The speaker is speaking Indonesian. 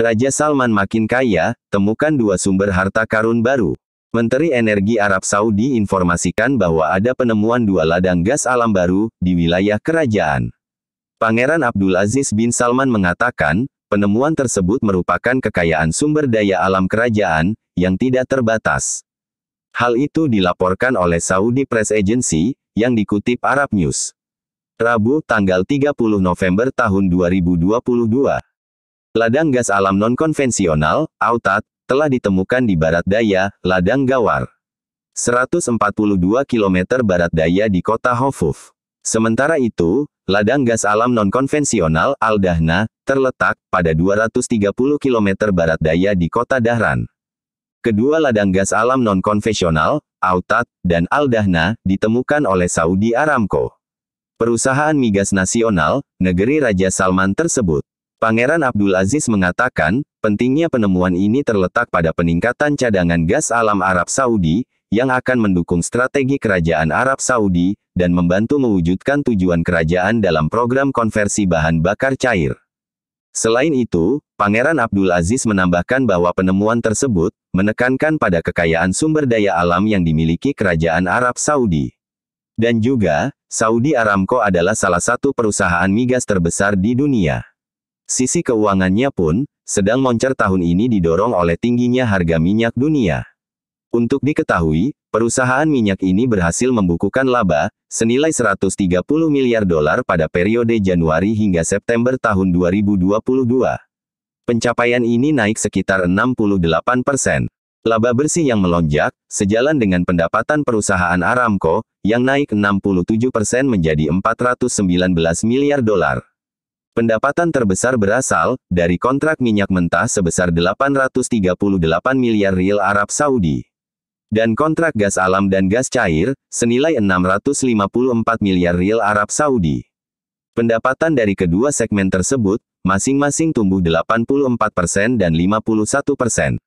Raja Salman makin kaya, temukan dua sumber harta karun baru. Menteri Energi Arab Saudi informasikan bahwa ada penemuan dua ladang gas alam baru di wilayah kerajaan. Pangeran Abdul Aziz bin Salman mengatakan, penemuan tersebut merupakan kekayaan sumber daya alam kerajaan yang tidak terbatas. Hal itu dilaporkan oleh Saudi Press Agency yang dikutip Arab News. Rabu tanggal 30 November tahun 2022. Ladang gas alam non-konvensional, AUTAT, telah ditemukan di barat daya, Ladang Gawar. 142 km barat daya di kota Hofuf. Sementara itu, ladang gas alam non-konvensional, Aldahna, terletak pada 230 km barat daya di kota Dahran. Kedua ladang gas alam non-konvensional, Autat, dan Aldahna, ditemukan oleh Saudi Aramco. Perusahaan migas nasional, negeri Raja Salman tersebut. Pangeran Abdul Aziz mengatakan, pentingnya penemuan ini terletak pada peningkatan cadangan gas alam Arab Saudi, yang akan mendukung strategi kerajaan Arab Saudi, dan membantu mewujudkan tujuan kerajaan dalam program konversi bahan bakar cair. Selain itu, Pangeran Abdul Aziz menambahkan bahwa penemuan tersebut menekankan pada kekayaan sumber daya alam yang dimiliki Kerajaan Arab Saudi. Dan juga, Saudi Aramco adalah salah satu perusahaan migas terbesar di dunia. Sisi keuangannya pun, sedang moncer tahun ini didorong oleh tingginya harga minyak dunia. Untuk diketahui, perusahaan minyak ini berhasil membukukan laba, senilai 130 miliar dolar pada periode Januari hingga September tahun 2022. Pencapaian ini naik sekitar 68 persen. Laba bersih yang melonjak, sejalan dengan pendapatan perusahaan Aramco, yang naik 67 persen menjadi 419 miliar dolar. Pendapatan terbesar berasal dari kontrak minyak mentah sebesar 838 miliar riyal Arab Saudi dan kontrak gas alam dan gas cair senilai 654 miliar riyal Arab Saudi. Pendapatan dari kedua segmen tersebut masing-masing tumbuh 84% dan 51%.